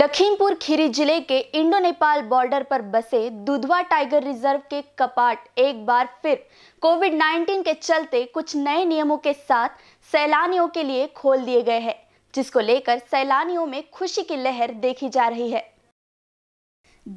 लखीमपुर खीरी जिले के Indo Nepal border पर बसे दुधवा टाइगर रिजर्व के कपाट एक बार फिर कोविड 19 के चलते कुछ नए नियमों के साथ सैलानियों के लिए खोल दिए गए हैं जिसको लेकर सैलानियों में खुशी की लहर देखी जा रही है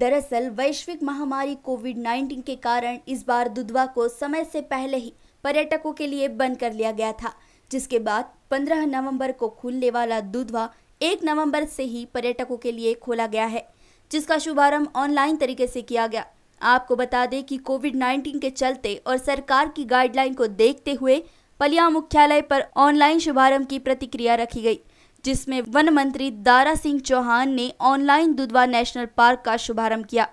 दरअसल वैश्विक महामारी कोविड 19 के कारण इस बार दुधवा को समय से पहले ही पर्यटकों के लिए बंद कर लिया गया था जिसके बाद 15 नवंबर को खुलने वाला दुधवा एक नवंबर से ही पर्यटकों के लिए खोला गया है जिसका शुभारंभ ऑनलाइन तरीके से किया गया आपको बता दें कि कोविड 19 के चलते और सरकार की गाइडलाइन को देखते हुए पलिया मुख्यालय पर ऑनलाइन शुभारंभ की प्रतिक्रिया रखी गई जिसमें वन मंत्री दारा सिंह चौहान ने ऑनलाइन दुधवा नेशनल पार्क का शुभारंभ किया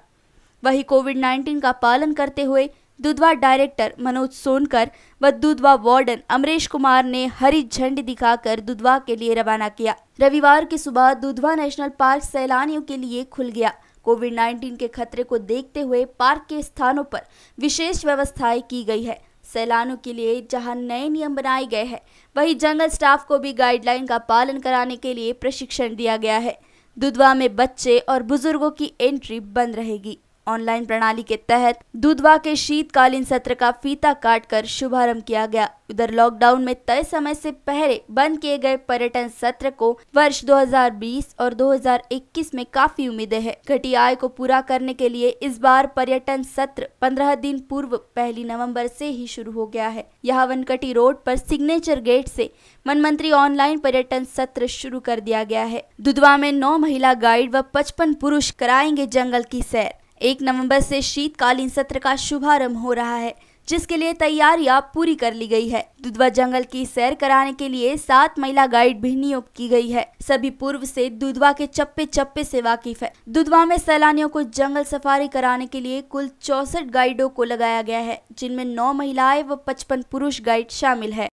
वही कोविड 19 का पालन करते हुए दुधवा डायरेक्टर मनोज सोनकर व दुधवा वार्डन अमरेश कुमार ने हरी झंडी दिखाकर दुधवा के लिए रवाना किया रविवार की सुबह दुधवा नेशनल पार्क सैलानियों के लिए खुल गया कोविड 19 के खतरे को देखते हुए पार्क के स्थानों पर विशेष व्यवस्थाएं की गई है सैलानों के लिए जहां नए नियम बनाए गए हैं वहीं जंगल स्टाफ को भी गाइडलाइन का पालन कराने के लिए प्रशिक्षण दिया गया है दुधवा में बच्चे और बुजुर्गों की एंट्री बंद रहेगी ऑनलाइन प्रणाली के तहत दुधवा के शीतकालीन सत्र का फीता काटकर शुभारंभ किया गया उधर लॉकडाउन में तय समय से पहले बंद किए गए पर्यटन सत्र को वर्ष 2020 और 2021 में काफी उम्मीदें हैं घटी आय को पूरा करने के लिए इस बार पर्यटन सत्र 15 दिन पूर्व पहली नवंबर से ही शुरू हो गया है यहाँ वनकटी रोड पर सिग्नेचर गेट से मंत्री ऑनलाइन पर्यटन सत्र शुरू कर दिया गया है दुधवा में नौ महिला गाइड व पचपन पुरुष कराएंगे जंगल की सैर एक नवंबर से शीतकालीन सत्र का शुभारंभ हो रहा है जिसके लिए तैयारियां पूरी कर ली गई है दुधवा जंगल की सैर कराने के लिए सात महिला गाइड भी नियुक्त की गई है सभी पूर्व से दुधवा के चप्पे चप्पे से वाकिफ है दुधवा में सैलानियों को जंगल सफारी कराने के लिए कुल चौसठ गाइडों को लगाया गया है जिनमें नौ महिलाएं व पचपन पुरुष गाइड शामिल है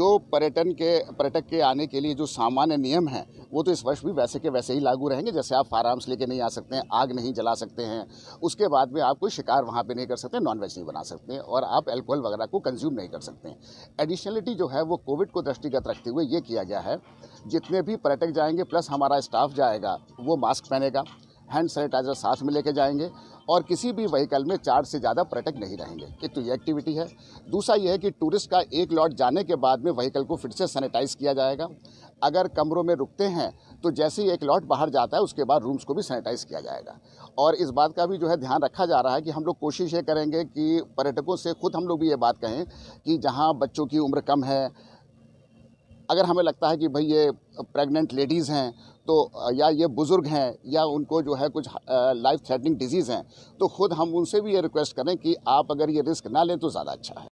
जो पर्यटन के पर्यटक के आने के लिए जो सामान्य नियम हैं वो तो इस वर्ष भी वैसे के वैसे ही लागू रहेंगे जैसे आप आर्म्स लेके नहीं आ सकते हैं आग नहीं जला सकते हैं उसके बाद में आप कोई शिकार वहाँ पे नहीं कर सकते नॉन वेज नहीं बना सकते हैं और आप एल्कोहल वगैरह को कंज्यूम नहीं कर सकते एडिशनलिटी जो है वो कोविड को दृष्टिगत रखते हुए ये किया गया है जितने भी पर्यटक जाएंगे प्लस हमारा स्टाफ जाएगा वो मास्क पहनेगा हैंड सैनिटाइजर साथ में लेके जाएंगे और किसी भी व्हीकल में चार से ज़्यादा पर्यटक नहीं रहेंगे एक तो ये एक्टिविटी है दूसरा यह है कि टूरिस्ट का एक लॉट जाने के बाद में व्हीकल को फिर से सैनिटाइज किया जाएगा अगर कमरों में रुकते हैं तो जैसे ही एक लॉट बाहर जाता है उसके बाद रूम्स को भी सैनिटाइज किया जाएगा और इस बात का भी जो है ध्यान रखा जा रहा है कि हम लोग कोशिश ये करेंगे कि पर्यटकों से खुद हम लोग भी ये बात कहें कि जहाँ बच्चों की उम्र कम है अगर हमें लगता है कि भाई ये प्रेग्नेंट लेडीज़ हैं तो या ये बुज़ुर्ग हैं या उनको जो है कुछ लाइफ थ्रेटनिंग डिजीज़ हैं तो ख़ुद हम उनसे भी ये रिक्वेस्ट करें कि आप अगर ये रिस्क ना लें तो ज़्यादा अच्छा है